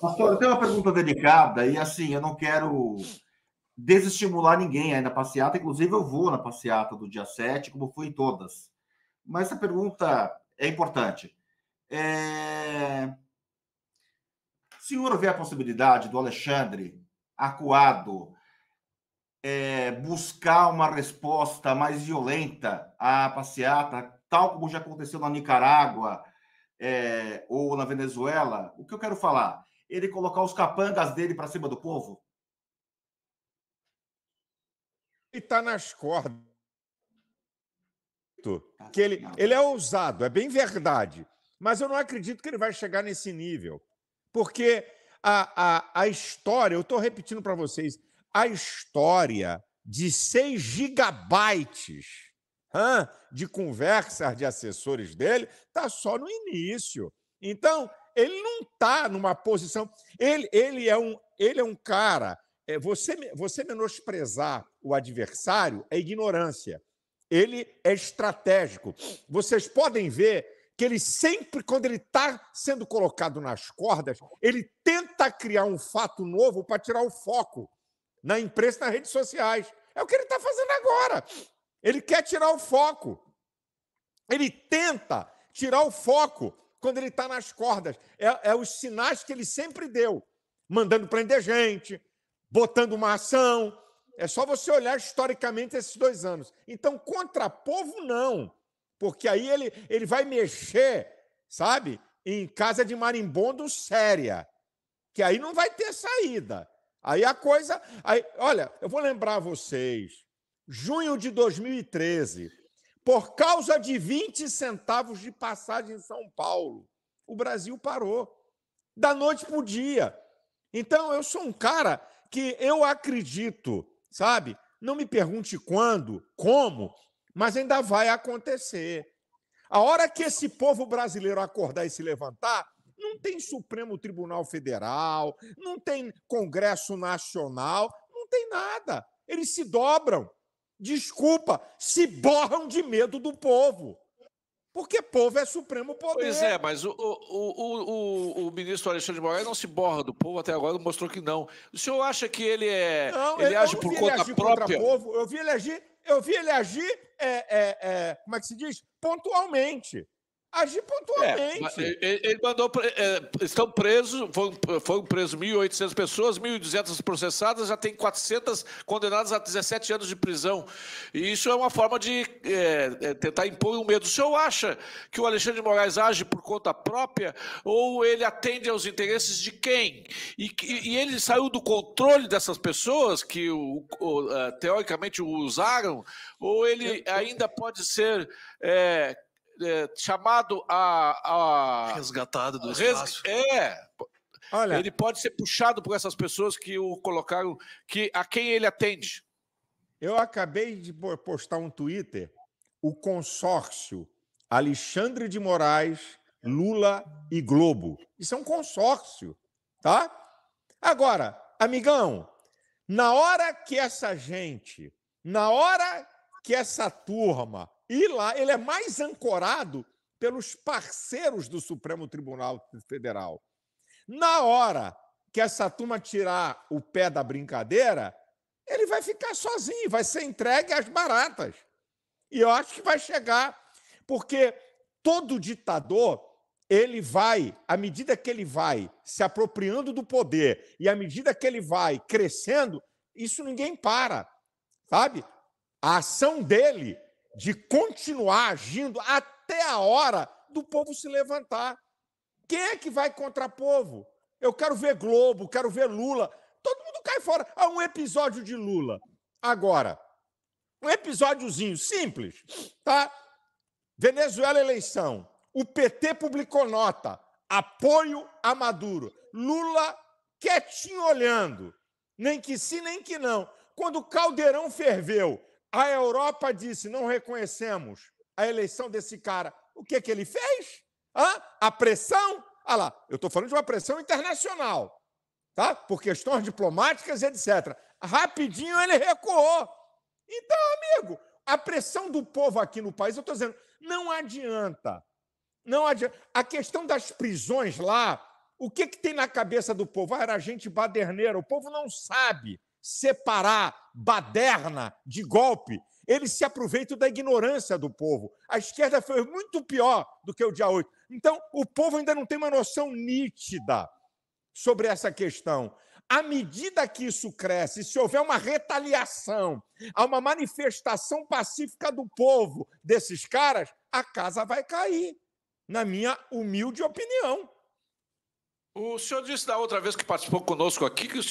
Pastor, eu tenho uma pergunta delicada e assim, eu não quero desestimular ninguém aí na passeata, inclusive eu vou na passeata do dia 7, como fui em todas. Mas essa pergunta é importante. É... O senhor vê a possibilidade do Alexandre acuado é, buscar uma resposta mais violenta à passeata, tal como já aconteceu na Nicarágua é, ou na Venezuela? O que eu quero falar? ele colocar os capangas dele para cima do povo? E tá nas cordas. Tá que ele, ele é ousado, é bem verdade. Mas eu não acredito que ele vai chegar nesse nível. Porque a, a, a história, eu estou repetindo para vocês, a história de 6 gigabytes de conversas de assessores dele está só no início. Então, ele não está numa posição. Ele, ele, é, um, ele é um cara. É, você, você menosprezar o adversário é ignorância. Ele é estratégico. Vocês podem ver que ele sempre, quando ele está sendo colocado nas cordas, ele tenta criar um fato novo para tirar o foco na imprensa nas redes sociais. É o que ele está fazendo agora. Ele quer tirar o foco. Ele tenta tirar o foco quando ele está nas cordas. É, é, os sinais que ele sempre deu, mandando prender gente, botando uma ação. É só você olhar historicamente esses dois anos. Então, contra povo, não, porque aí ele, ele vai mexer, sabe, em casa de marimbondo séria, que aí não vai ter saída. Aí a coisa. Aí, olha, eu vou lembrar vocês. Junho de 2013, por causa de 20 centavos de passagem em São Paulo, o Brasil parou. Da noite para o dia. Então, eu sou um cara que eu acredito, sabe? Não me pergunte quando, como, mas ainda vai acontecer. A hora que esse povo brasileiro acordar e se levantar, não tem Supremo Tribunal Federal, não tem Congresso Nacional, não tem nada. Eles se dobram desculpa, se borram de medo do povo. Porque povo é supremo poder. Pois é, mas o, o, o, o, ministro Alexandre de Moraes não se borra do povo, até agora mostrou que não. O senhor acha que ele é. Não, ele age por conta própria? Povo, eu vi ele agir, eu vi ele agir é, é, é, como é que se diz? Pontualmente. Agir pontualmente. É, ele mandou. É, estão presos, foram, foram presos 1.800 pessoas, 1.200 processadas, já tem 400 condenadas a 17 anos de prisão. E isso é uma forma de é, é, tentar impor um medo. O senhor acha que o Alexandre de Moraes age por conta própria ou ele atende aos interesses de quem? E, e ele saiu do controle dessas pessoas que, o, o, é, teoricamente, o usaram? Ou ele ainda pode ser é, é, chamado a, a, Resgatado do espaço. Res, é. Olha. Ele pode ser puxado por essas pessoas que o colocaram, que a quem ele atende. Eu acabei de postar um Twitter, o consórcio Alexandre de Moraes, Lula e Globo. Isso é um consórcio, tá? Agora, amigão, na hora que essa gente, na hora que essa turma e lá ele é mais ancorado pelos parceiros do Supremo Tribunal Federal. Na hora que essa turma tirar o pé da brincadeira, ele vai ficar sozinho, vai ser entregue às baratas. E eu acho que vai chegar, porque todo ditador ele vai, à medida que ele vai se apropriando do poder e à medida que ele vai crescendo, isso ninguém para, sabe? A ação dele de continuar agindo até a hora do povo se levantar. Quem é que vai contra povo? Eu quero ver Globo, quero ver Lula. Todo mundo cai fora. Há um episódio de Lula. Agora, um episódiozinho simples, tá? Venezuela eleição. O PT publicou nota. Apoio a Maduro. Lula quietinho olhando. Nem que sim, nem que não. Quando o caldeirão ferveu a Europa disse: não reconhecemos a eleição desse cara. O que, que ele fez? Hã? A pressão? Ah lá, eu estou falando de uma pressão internacional, tá? Por questões diplomáticas, e etc. Rapidinho ele recuou. Então, amigo, a pressão do povo aqui no país, eu estou dizendo, não adianta. Não adianta. A questão das prisões lá, o que, que tem na cabeça do povo? Ah, era gente baderneira, o povo não sabe separar baderna de golpe, eles se aproveitam da ignorância do povo. A esquerda foi muito pior do que o dia 8. Então, o povo ainda não tem uma noção nítida sobre essa questão. À medida que isso cresce, se houver uma retaliação, há uma manifestação pacífica do povo desses caras, a casa vai cair, na minha humilde opinião. O senhor disse da outra vez que participou conosco aqui que o senhor